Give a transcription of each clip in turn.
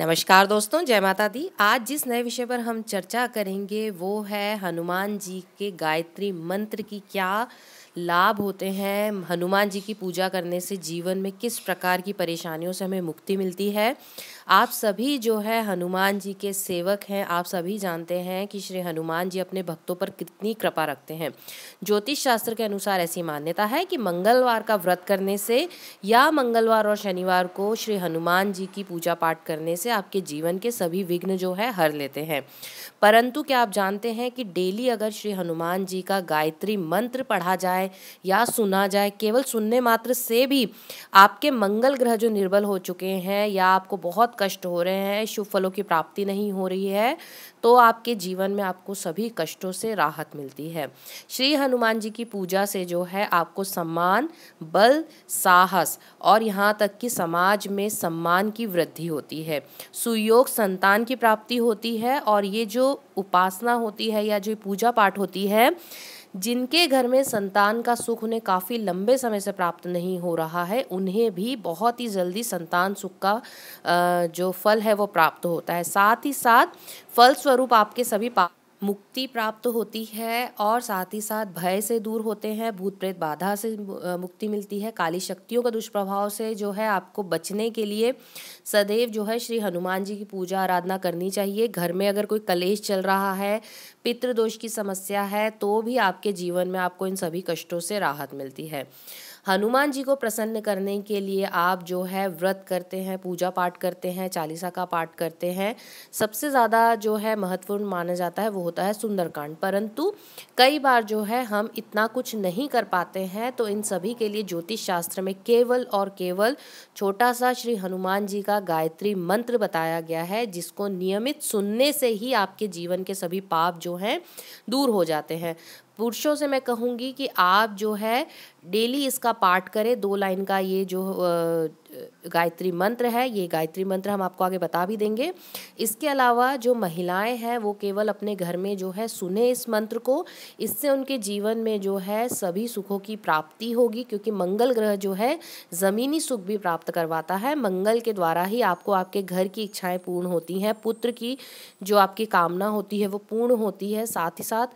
नमस्कार दोस्तों जय माता दी आज जिस नए विषय पर हम चर्चा करेंगे वो है हनुमान जी के गायत्री मंत्र की क्या लाभ होते हैं हनुमान जी की पूजा करने से जीवन में किस प्रकार की परेशानियों से हमें मुक्ति मिलती है आप सभी जो है हनुमान जी के सेवक हैं आप सभी जानते हैं कि श्री हनुमान जी अपने भक्तों पर कितनी कृपा रखते हैं ज्योतिष शास्त्र के अनुसार ऐसी मान्यता है कि मंगलवार का व्रत करने से या मंगलवार और शनिवार को श्री हनुमान जी की पूजा पाठ करने से आपके जीवन के सभी विघ्न जो है हर लेते हैं परंतु क्या आप जानते हैं कि डेली अगर श्री हनुमान जी का गायत्री मंत्र पढ़ा जाए या सुना जाए केवल सुनने मात्र से भी आपके मंगल ग्रह जो निर्बल हो चुके हैं या आपको बहुत कष्ट हो रहे हैं शुभ फलों की प्राप्ति नहीं हो रही है तो आपके जीवन में आपको सभी कष्टों से राहत मिलती है श्री हनुमान जी की पूजा से जो है आपको सम्मान बल साहस और यहाँ तक कि समाज में सम्मान की वृद्धि होती है सुयोग संतान की प्राप्ति होती है और ये जो उपासना होती है या जो पूजा पाठ होती है जिनके घर में संतान का सुख उन्हें काफ़ी लंबे समय से प्राप्त नहीं हो रहा है उन्हें भी बहुत ही जल्दी संतान सुख का जो फल है वो प्राप्त होता है साथ ही साथ फलस्वरूप आपके सभी पा मुक्ति प्राप्त होती है और साथ ही साथ भय से दूर होते हैं भूत प्रेत बाधा से मुक्ति मिलती है काली शक्तियों का दुष्प्रभाव से जो है आपको बचने के लिए सदैव जो है श्री हनुमान जी की पूजा आराधना करनी चाहिए घर में अगर कोई कलेश चल रहा है पितृदोष की समस्या है तो भी आपके जीवन में आपको इन सभी कष्टों से राहत मिलती है हनुमान जी को प्रसन्न करने के लिए आप जो है व्रत करते हैं पूजा पाठ करते हैं चालीसा का पाठ करते हैं सबसे ज़्यादा जो है महत्वपूर्ण माना जाता है वो होता है सुंदरकांड परंतु कई बार जो है हम इतना कुछ नहीं कर पाते हैं तो इन सभी के लिए ज्योतिष शास्त्र में केवल और केवल छोटा सा श्री हनुमान जी का गायत्री मंत्र बताया गया है जिसको नियमित सुनने से ही आपके जीवन के सभी पाप जो हैं दूर हो जाते हैं पुरुषों से मैं कहूँगी कि आप जो है डेली इसका पाठ करें दो लाइन का ये जो गायत्री मंत्र है ये गायत्री मंत्र हम आपको आगे बता भी देंगे इसके अलावा जो महिलाएं हैं वो केवल अपने घर में जो है सुने इस मंत्र को इससे उनके जीवन में जो है सभी सुखों की प्राप्ति होगी क्योंकि मंगल ग्रह जो है ज़मीनी सुख भी प्राप्त करवाता है मंगल के द्वारा ही आपको आपके घर की इच्छाएं पूर्ण होती हैं पुत्र की जो आपकी कामना होती है वो पूर्ण होती है साथ ही साथ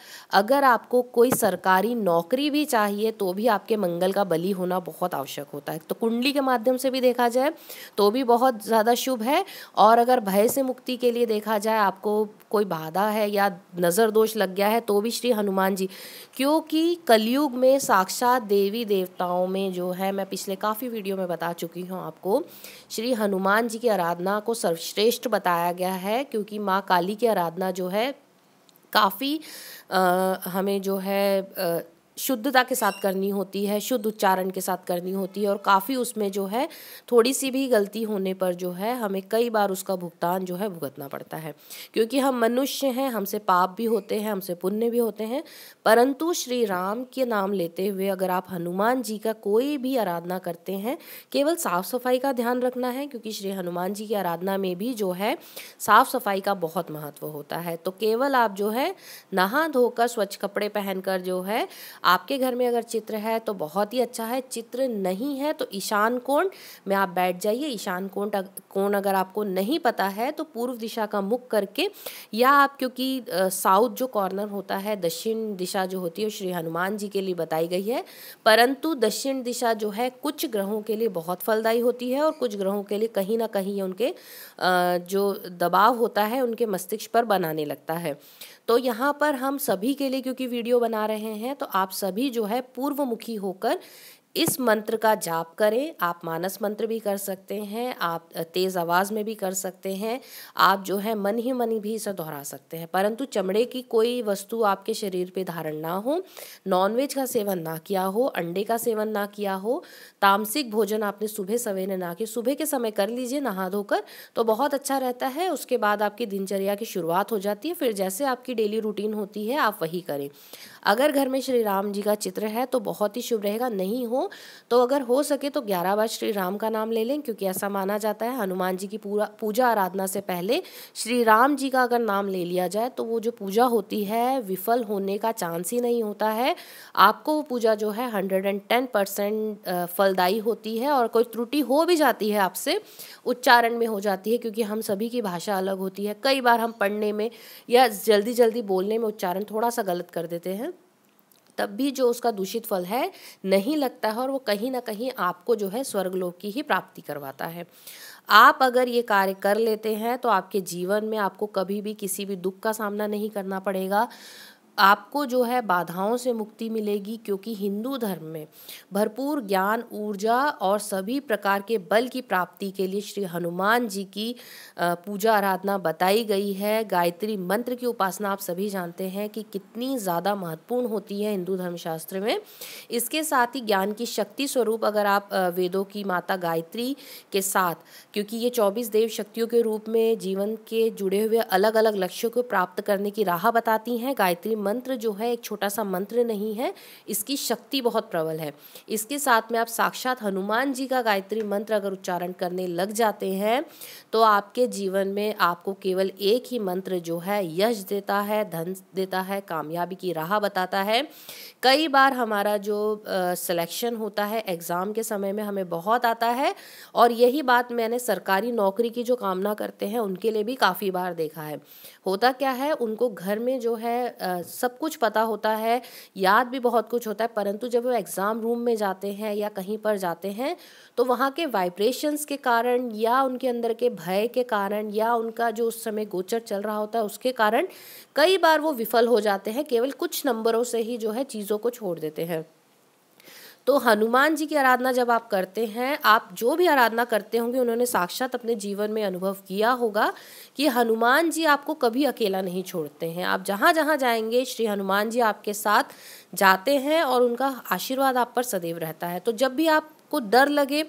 अगर आपको कोई सरकारी नौकरी भी चाहिए तो भी आपके मंगल का बलि होना बहुत आवश्यक होता है तो कुंडली के माध्यम से भी देखा जाए तो भी बहुत ज़्यादा शुभ है और अगर भय से मुक्ति के लिए देखा जाए आपको कोई बाधा है या नज़र दोष लग गया है तो भी श्री हनुमान जी क्योंकि कलयुग में साक्षात देवी देवताओं में जो है मैं पिछले काफ़ी वीडियो में बता चुकी हूँ आपको श्री हनुमान जी की आराधना को सर्वश्रेष्ठ बताया गया है क्योंकि माँ काली की आराधना जो है काफ़ी हमें जो है आ, शुद्धता के साथ करनी होती है शुद्ध उच्चारण के साथ करनी होती है और काफ़ी उसमें जो है थोड़ी सी भी गलती होने पर जो है हमें कई बार उसका भुगतान जो है भुगतना पड़ता है क्योंकि हम मनुष्य हैं हमसे पाप भी होते हैं हमसे पुण्य भी होते हैं परंतु श्री राम के नाम लेते हुए अगर आप हनुमान जी का कोई भी आराधना करते हैं केवल साफ़ सफाई का ध्यान रखना है क्योंकि श्री हनुमान जी की आराधना में भी जो है साफ़ सफाई का बहुत महत्व होता है तो केवल आप जो है नहा धोकर स्वच्छ कपड़े पहनकर जो है आपके घर में अगर चित्र है तो बहुत ही अच्छा है चित्र नहीं है तो ईशान कोण में आप बैठ जाइए ईशान कोण कोण अगर आपको नहीं पता है तो पूर्व दिशा का मुख करके या आप क्योंकि साउथ जो कॉर्नर होता है दक्षिण दिशा जो होती है श्री हनुमान जी के लिए बताई गई है परंतु दक्षिण दिशा जो है कुछ ग्रहों के लिए बहुत फलदायी होती है और कुछ ग्रहों के लिए कहीं ना कहीं उनके जो दबाव होता है उनके मस्तिष्क पर बनाने लगता है तो यहाँ पर हम सभी के लिए क्योंकि वीडियो बना रहे हैं तो आप सभी जो है पूर्व मुखी होकर इस मंत्र का जाप करें आप मानस मंत्र भी कर सकते हैं आप तेज़ आवाज़ में भी कर सकते हैं आप जो है मन ही मन भी इसे दोहरा सकते हैं परंतु चमड़े की कोई वस्तु आपके शरीर पे धारण ना हो नॉनवेज का सेवन ना किया हो अंडे का सेवन ना किया हो तामसिक भोजन आपने सुबह सवेरे ना किया सुबह के समय कर लीजिए नहा धोकर तो बहुत अच्छा रहता है उसके बाद आपकी दिनचर्या की शुरुआत हो जाती है फिर जैसे आपकी डेली रूटीन होती है आप वही करें अगर घर में श्री राम जी का चित्र है तो बहुत ही शुभ रहेगा नहीं हो तो अगर हो सके तो ग्यारह बार श्री राम का नाम ले लें क्योंकि ऐसा माना जाता है हनुमान जी की पूरा पूजा आराधना से पहले श्री राम जी का अगर नाम ले लिया जाए तो वो जो पूजा होती है विफल होने का चांस ही नहीं होता है आपको वो पूजा जो है हंड्रेड एंड टेन परसेंट फलदायी होती है और कोई त्रुटि हो भी जाती है आपसे उच्चारण में हो जाती है क्योंकि हम सभी की भाषा अलग होती है कई बार हम पढ़ने में या जल्दी जल्दी बोलने में उच्चारण थोड़ा सा गलत कर देते हैं तब भी जो उसका दूषित फल है नहीं लगता है और वो कहीं ना कहीं आपको जो है स्वर्गलोक की ही प्राप्ति करवाता है आप अगर ये कार्य कर लेते हैं तो आपके जीवन में आपको कभी भी किसी भी दुख का सामना नहीं करना पड़ेगा आपको जो है बाधाओं से मुक्ति मिलेगी क्योंकि हिंदू धर्म में भरपूर ज्ञान ऊर्जा और सभी प्रकार के बल की प्राप्ति के लिए श्री हनुमान जी की पूजा आराधना बताई गई है गायत्री मंत्र की उपासना आप सभी जानते हैं कि कितनी ज़्यादा महत्वपूर्ण होती है हिंदू धर्मशास्त्र में इसके साथ ही ज्ञान की शक्ति स्वरूप अगर आप वेदों की माता गायत्री के साथ क्योंकि ये चौबीस देव शक्तियों के रूप में जीवन के जुड़े हुए अलग अलग लक्ष्यों को प्राप्त करने की राह बताती हैं गायत्री मंत्र जो है एक छोटा सा मंत्र नहीं है इसकी शक्ति बहुत प्रबल है इसके साथ में आप साक्षात हनुमान जी का गायत्री मंत्र अगर उच्चारण करने लग जाते हैं तो आपके जीवन में आपको केवल एक ही मंत्र जो है यश देता है धन देता है कामयाबी की राह बताता है कई बार हमारा जो सिलेक्शन होता है एग्ज़ाम के समय में हमें बहुत आता है और यही बात मैंने सरकारी नौकरी की जो कामना करते हैं उनके लिए भी काफ़ी बार देखा है होता क्या है उनको घर में जो है आ, सब कुछ पता होता है याद भी बहुत कुछ होता है परंतु जब वो एग्ज़ाम रूम में जाते हैं या कहीं पर जाते हैं तो वहाँ के वाइब्रेशंस के कारण या उनके अंदर के भय के कारण या उनका जो उस समय गोचर चल रहा होता है उसके कारण कई बार वो विफल हो जाते हैं केवल कुछ नंबरों से ही जो है चीज़ों को छोड़ देते हैं तो हनुमान जी की आराधना जब आप करते हैं आप जो भी आराधना करते होंगे उन्होंने साक्षात अपने जीवन में अनुभव किया होगा कि हनुमान जी आपको कभी अकेला नहीं छोड़ते हैं आप जहाँ जहाँ जाएंगे श्री हनुमान जी आपके साथ जाते हैं और उनका आशीर्वाद आप पर सदैव रहता है तो जब भी आप आपको डर लगे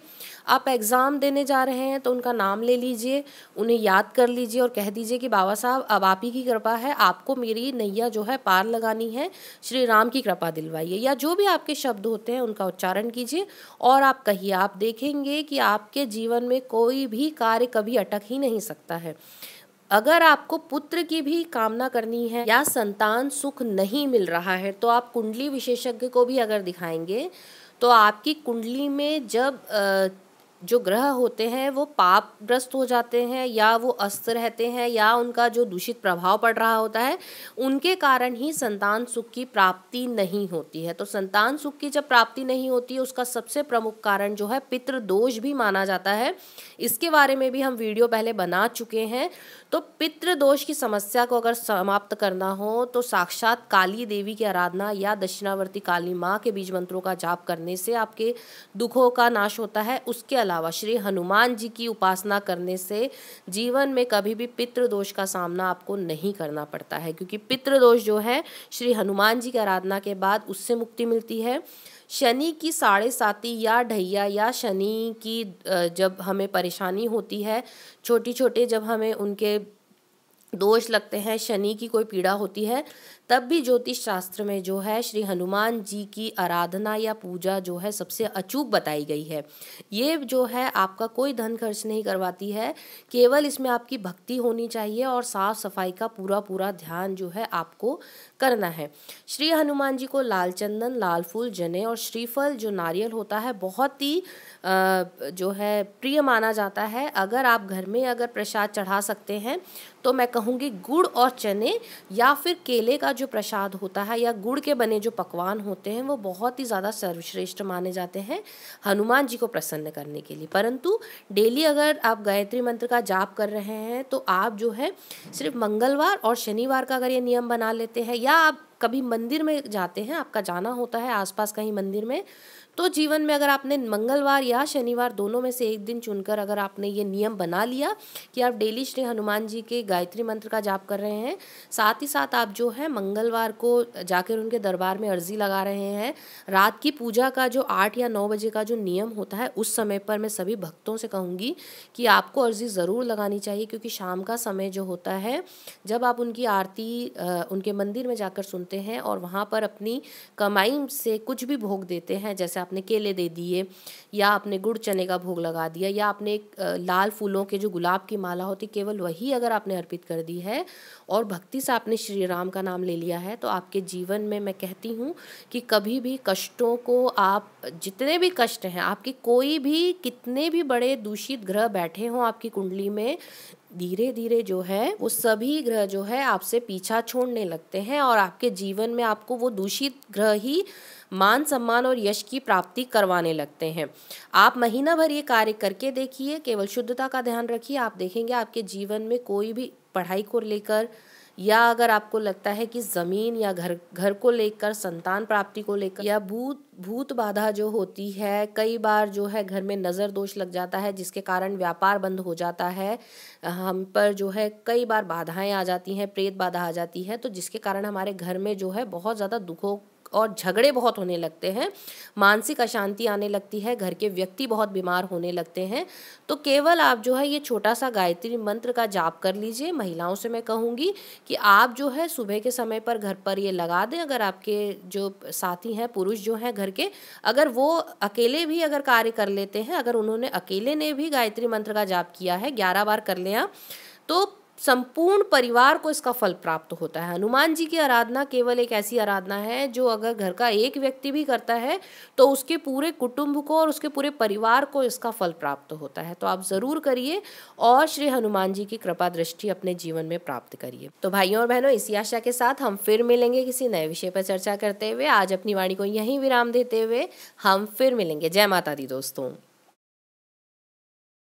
आप एग्ज़ाम देने जा रहे हैं तो उनका नाम ले लीजिए उन्हें याद कर लीजिए और कह दीजिए कि बाबा साहब अब आप ही की कृपा है आपको मेरी नैया जो है पार लगानी है श्री राम की कृपा दिलवाइए या जो भी आपके शब्द होते हैं उनका उच्चारण कीजिए और आप कहिए आप देखेंगे कि आपके जीवन में कोई भी कार्य कभी अटक ही नहीं सकता है अगर आपको पुत्र की भी कामना करनी है या संतान सुख नहीं मिल रहा है तो आप कुंडली विशेषज्ञ को भी अगर दिखाएंगे तो आपकी कुंडली में जब जो ग्रह होते हैं वो पापग्रस्त हो जाते हैं या वो अस्त रहते हैं या उनका जो दूषित प्रभाव पड़ रहा होता है उनके कारण ही संतान सुख की प्राप्ति नहीं होती है तो संतान सुख की जब प्राप्ति नहीं होती है उसका सबसे प्रमुख कारण जो है पितृदोष भी माना जाता है इसके बारे में भी हम वीडियो पहले बना चुके हैं तो पितृदोष की समस्या को अगर समाप्त करना हो तो साक्षात काली देवी की आराधना या दक्षिणावर्ती काली माँ के बीज मंत्रों का जाप करने से आपके दुखों का नाश होता है उसके अलावा श्री हनुमान जी की उपासना करने से जीवन में कभी भी पितृदोष का सामना आपको नहीं करना पड़ता है क्योंकि पितृदोष जो है श्री हनुमान जी की आराधना के बाद उससे मुक्ति मिलती है शनि की साढ़े साती या ढैया या शनि की जब हमें परेशानी होती है छोटी छोटे जब हमें उनके दोष लगते हैं शनि की कोई पीड़ा होती है तब भी ज्योतिष शास्त्र में जो है श्री हनुमान जी की आराधना या पूजा जो है सबसे अचूक बताई गई है ये जो है आपका कोई धन खर्च नहीं करवाती है केवल इसमें आपकी भक्ति होनी चाहिए और साफ सफाई का पूरा पूरा ध्यान जो है आपको करना है श्री हनुमान जी को लाल चंदन लाल फूल जने और श्रीफल जो नारियल होता है बहुत ही जो है प्रिय माना जाता है अगर आप घर में अगर प्रसाद चढ़ा सकते हैं तो मैं कहूँगी गुड़ और चने या फिर केले का जो प्रसाद होता है या गुड़ के बने जो पकवान होते हैं वो बहुत ही ज़्यादा सर्वश्रेष्ठ माने जाते हैं हनुमान जी को प्रसन्न करने के लिए परंतु डेली अगर आप गायत्री मंत्र का जाप कर रहे हैं तो आप जो है सिर्फ मंगलवार और शनिवार का अगर ये नियम बना लेते हैं या या आप कभी मंदिर में जाते हैं आपका जाना होता है आसपास कहीं मंदिर में तो जीवन में अगर आपने मंगलवार या शनिवार दोनों में से एक दिन चुनकर अगर आपने ये नियम बना लिया कि आप डेली श्री हनुमान जी के गायत्री मंत्र का जाप कर रहे हैं साथ ही साथ आप जो है मंगलवार को जाकर उनके दरबार में अर्जी लगा रहे हैं रात की पूजा का जो आठ या नौ बजे का जो नियम होता है उस समय पर मैं सभी भक्तों से कहूँगी कि आपको अर्जी ज़रूर लगानी चाहिए क्योंकि शाम का समय जो होता है जब आप उनकी आरती उनके मंदिर में जाकर सुनते हैं और वहाँ पर अपनी कमाई से कुछ भी भोग देते हैं जैसे आप आपने केले दे दिए या आपने गुड़ चने का भोग लगा दिया या आपने लाल फूलों के जो गुलाब की माला होती केवल वही अगर आपने अर्पित कर दी है और भक्ति से आपने श्री राम का नाम ले लिया है तो आपके जीवन में मैं कहती हूँ कि कभी भी कष्टों को आप जितने भी कष्ट हैं आपके कोई भी कितने भी बड़े दूषित ग्रह बैठे हों आपकी कुंडली में धीरे धीरे जो है वो सभी ग्रह जो है आपसे पीछा छोड़ने लगते हैं और आपके जीवन में आपको वो दूषित ग्रह ही मान सम्मान और यश की प्राप्ति करवाने लगते हैं आप महीना भर ये कार्य करके देखिए केवल शुद्धता का ध्यान रखिए आप देखेंगे आपके जीवन में कोई भी पढ़ाई को लेकर या अगर आपको लगता है कि ज़मीन या घर घर को लेकर संतान प्राप्ति को लेकर या भूत भूत बाधा जो होती है कई बार जो है घर में नज़र दोष लग जाता है जिसके कारण व्यापार बंद हो जाता है हम पर जो है कई बार बाधाएं आ जाती हैं प्रेत बाधा आ जाती है तो जिसके कारण हमारे घर में जो है बहुत ज़्यादा दुखों और झगड़े बहुत होने लगते हैं मानसिक अशांति आने लगती है घर के व्यक्ति बहुत बीमार होने लगते हैं तो केवल आप जो है ये छोटा सा गायत्री मंत्र का जाप कर लीजिए महिलाओं से मैं कहूँगी कि आप जो है सुबह के समय पर घर पर ये लगा दें अगर आपके जो साथी हैं पुरुष जो हैं घर के अगर वो अकेले भी अगर कार्य कर लेते हैं अगर उन्होंने अकेले ने भी गायत्री मंत्र का जाप किया है ग्यारह बार कर लें आप तो संपूर्ण परिवार को इसका फल प्राप्त होता है हनुमान जी की आराधना केवल एक ऐसी आराधना है जो अगर घर का एक व्यक्ति भी करता है तो उसके पूरे कुटुंब को और उसके पूरे परिवार को इसका फल प्राप्त होता है तो आप ज़रूर करिए और श्री हनुमान जी की कृपा दृष्टि अपने जीवन में प्राप्त करिए तो भाइयों और बहनों इसी आशा के साथ हम फिर मिलेंगे किसी नए विषय पर चर्चा करते हुए आज अपनी वाणी को यहीं विराम देते हुए हम फिर मिलेंगे जय माता दी दोस्तों